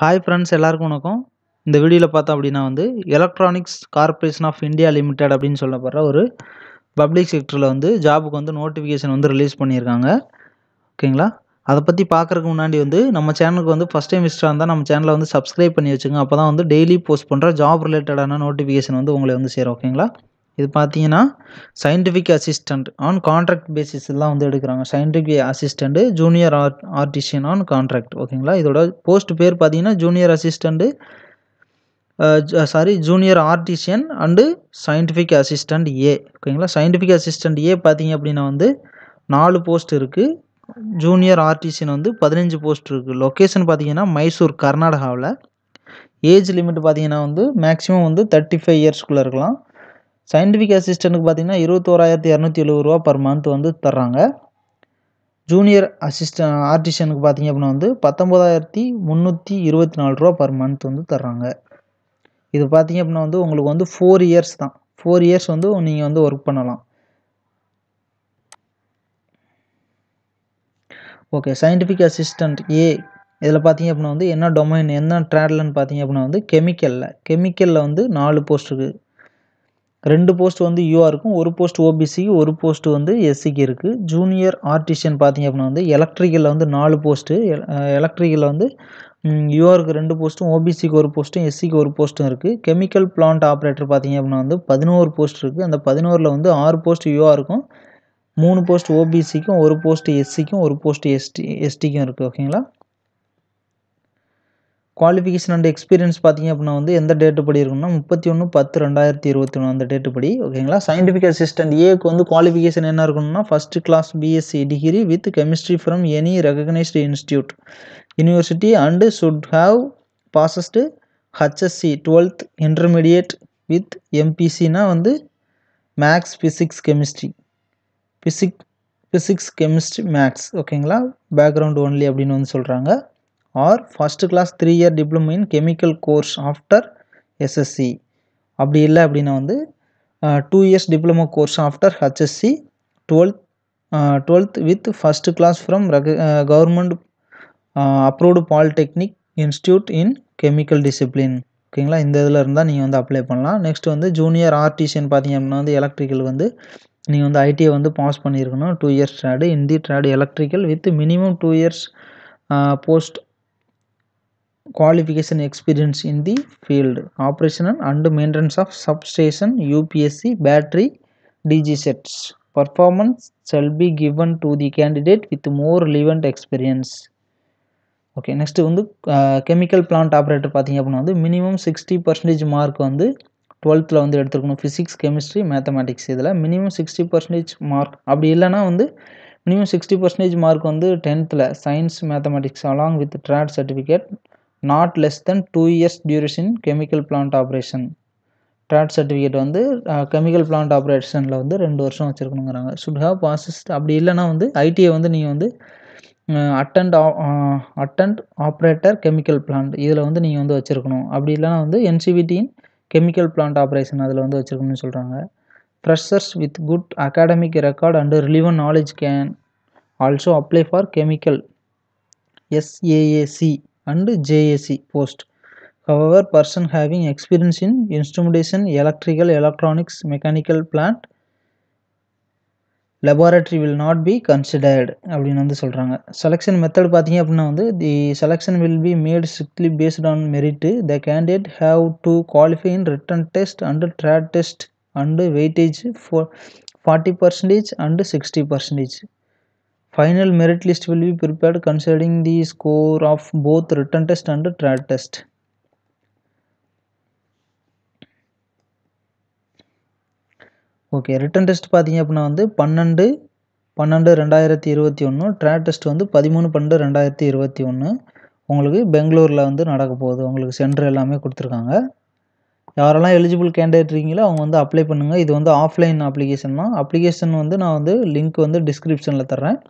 Hi friends எல்லாருக்கும் வணக்கம் இந்த வீடியோவில் பார்த்தோம் அப்படின்னா வந்து electronics corporation of India limited அப்படின்னு சொல்லப்படுற ஒரு பப்ளிக் செக்டரில் வந்து ஜாபுக்கு வந்து நோட்டிஃபிகேஷன் வந்து ரிலீஸ் பண்ணியிருக்காங்க ஓகேங்களா அதை பற்றி பார்க்குறதுக்கு முன்னாடி வந்து நம்ம சேனலுக்கு வந்து ஃபஸ்ட் டைம் விஸ்டாக இருந்தால் நம்ம சேனலை வந்து சப்ஸ்கிரைப் பண்ணி வச்சுங்க அப்போ தான் வந்து டெய்லி போஸ்ட் பண்ணுற ஜாப் ரிலேட்டடான நோட்டிஃபிகேஷன் வந்து உங்களை வந்து சேரும் ஓகேங்களா இது பார்த்தீங்கன்னா சயின்டிஃபிக் அசிஸ்டண்ட் ஆன் கான்ட்ராக்ட் பேசிஸ்லாம் வந்து எடுக்கிறாங்க scientific assistant junior art artisan on contract ஓகேங்களா இதோட போஸ்ட் பேர் பார்த்தீங்கன்னா junior assistant sorry junior artisan and scientific assistant A ஓகேங்களா சயின்டிஃபிக் அசிஸ்டண்ட் ஏ பார்த்தீங்க அப்படின்னா வந்து நாலு போஸ்ட் இருக்குது ஜூனியர் ஆர்டிஷியன் வந்து பதினஞ்சு போஸ்ட் இருக்குது லொக்கேஷன் பார்த்தீங்கன்னா மைசூர் கர்நாடகாவில் ஏஜ் லிமிட் பார்த்தீங்கன்னா வந்து மேக்ஸிமம் வந்து தேர்ட்டி ஃபைவ் இயர்ஸ்குள்ளே இருக்கலாம் சயின்டிஃபிக் அசிஸ்டண்ட்டுக்கு பார்த்திங்கன்னா இருபத்தோராயிரத்தி இரநூத்தி எழுபது ரூபா பர் மந்த் வந்து தர்றாங்க ஜூனியர் அசிஸ்டன் ஆர்டிஷனுக்கு பார்த்திங்க அப்படின்னா வந்து பத்தொம்போதாயிரத்தி முந்நூற்றி இருபத்தி நாலு ரூபா பர் மந்த் வந்து தர்றாங்க இது பார்த்திங்க அப்படின்னா வந்து உங்களுக்கு வந்து ஃபோர் இயர்ஸ் தான் ஃபோர் இயர்ஸ் வந்து நீங்கள் வந்து ஒர்க் பண்ணலாம் ஓகே சயின்டிஃபிக் அசிஸ்டண்ட் ஏ இதில் பார்த்தீங்க அப்படின்னா வந்து என்ன டொமைன் என்ன ட்ரேட்லன்னு பார்த்தீங்க அப்படின்னா வந்து கெமிக்கலில் கெமிக்கலில் வந்து நாலு போஸ்ட் இருக்குது ரெண்டு போஸ்ட் வந்து யூஆ இருக்கும் ஒரு போஸ்ட் ஓபிசிக்கு ஒரு போஸ்ட் வந்து எஸ்சிக்கு இருக்குது ஜூனியர் ஆர்டிஷியன் பார்த்திங்க அப்படின்னா வந்து எலக்ட்ரிக்கலில் வந்து நாலு போஸ்ட்டு எலக்ட்ரிக்கலில் வந்து யூஆருக்கு ரெண்டு போஸ்ட்டும் ஓபிசிக்கு ஒரு போஸ்ட்டும் எஸ்சிக்கு ஒரு போஸ்ட்டும் இருக்குது கெமிக்கல் பிளான்ட் ஆப்ரேட்டர் பார்த்திங்க அப்படின்னா வந்து பதினோரு போஸ்ட் இருக்குது அந்த பதினோரில் வந்து ஆறு போஸ்ட் யூஆ இருக்கும் மூணு போஸ்ட் ஓபிசிக்கும் ஒரு போஸ்ட் எஸ்சிக்கும் ஒரு போஸ்ட் எஸ்டி எஸ்டிக்கும் இருக்குது ஓகேங்களா குவாலிஃபிகேஷன் அண்ட் எக்ஸ்பீரியன்ஸ் பார்த்தீங்க அப்படின்னா வந்து எந்த டேட்டு படி இருக்குன்னா முப்பத்தி ஒன்று பத்து ரெண்டாயிரத்தி இருபத்தி ஒன்று அந்த டேட்டு படி ஓகேங்களா சயின்டிஃபிக் அசிஸ்டன்ட் ஏக்கு வந்து குவாலிஃபிகேஷன் என்ன இருக்கணும்னா first class BSc degree with chemistry from any recognised institute university and should have passed HSC twelfth intermediate with எம்பிசினா வந்து maths physics chemistry physic physics chemistry maths ஓகேங்களா பேக்ரவுண்ட் ஒன்லி அப்படின்னு வந்து சொல்கிறாங்க or first class three year diploma in chemical course after SSC அப்படி இல்லை அப்படின்னா வந்து two years diploma course after HSC twelfth twelfth with first class from government approved polytechnic institute in chemical discipline ஓகேங்களா இந்த இதில் இருந்தால் நீங்கள் வந்து அப்ளை பண்ணலாம் நெக்ஸ்ட் வந்து ஜூனியர் ஆர்டிஷியன் பார்த்தீங்க அப்படின்னா வந்து எலக்ட்ரிக்கல் வந்து நீங்கள் வந்து ஐடிஐ வந்து பாஸ் பண்ணியிருக்கணும் two years trade in the trade electrical with minimum two years post qualification experience in the field operational and maintenance of substation UPSC battery DG sets. Performance shall be given to the candidate with more relevant experience. Okay next வந்து chemical plant operator பார்த்திங்க அப்படின்னா வந்து minimum sixty percentage mark வந்து டுவெல்த்தில் வந்து எடுத்துருக்கணும் physics chemistry mathematics இதில் minimum sixty percentage mark அப்படி இல்லைனா வந்து மினிமம் சிக்ஸ்டி பர்சன்டேஜ் மார்க் வந்து டென்த்தில் science mathematics along with trade certificate not less than two years duration chemical plant operation trade certificate வந்து கெமிக்கல் பிளான்ட் ஆப்ரேஷனில் வந்து ரெண்டு வருஷம் வச்சுருக்கணுங்கிறாங்க ஷுட் ஹாவ் பாசிஸ்ட் அப்படி இல்லைனா வந்து ஐடிஐ வந்து நீங்கள் வந்து attend attend operator chemical plant இதில் வந்து நீங்கள் வந்து வச்சுருக்கணும் அப்படி இல்லைனா வந்து என்சிபிடியின் கெமிக்கல் பிளான்ட் ஆப்ரேஷன் அதில் வந்து வச்சுருக்கணும்னு சொல்கிறாங்க freshers with good academic record and relevant knowledge can also apply for chemical SAAC and JSE post However, person having experience in instrumentation, electrical electronics, mechanical plant, laboratory will not be considered அப்படின்னு வந்து சொல்கிறாங்க selection method பார்த்தீங்க அப்படின்னா வந்து the selection will be made strictly based on merit the candidate have to qualify in written test and trade test and weightage for forty percentage and sixty percentage final merit list will be prepared considering the score of both written test and TRAD test. Okay written test பார்த்தீங்க அப்படின்னா வந்து பன்னெண்டு பன்னெண்டு ரெண்டாயிரத்தி இருபத்தி ஒன்று track test வந்து பதிமூணு பன்னெண்டு ரெண்டாயிரத்தி இருபத்தி ஒன்று உங்களுக்கு பெங்களூரில் வந்து நடக்க போகுது உங்களுக்கு சென்டர் எல்லாமே கொடுத்துருக்காங்க யாரெல்லாம் எலிஜிபிள் கேண்டிடேட் இருக்கீங்களோ அவங்க வந்து அப்ளை பண்ணுங்கள் இது வந்து ஆஃப்லைன் அப்ளிகேஷன் தான் அப்ளிகேஷன் வந்து நான் வந்து லிங்க் வந்து டிஸ்கிரிப்ஷனில் தரேன்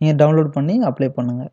நீங்கள் டவுன்லோட் பண்ணி அப்ளை பண்ணுங்கள்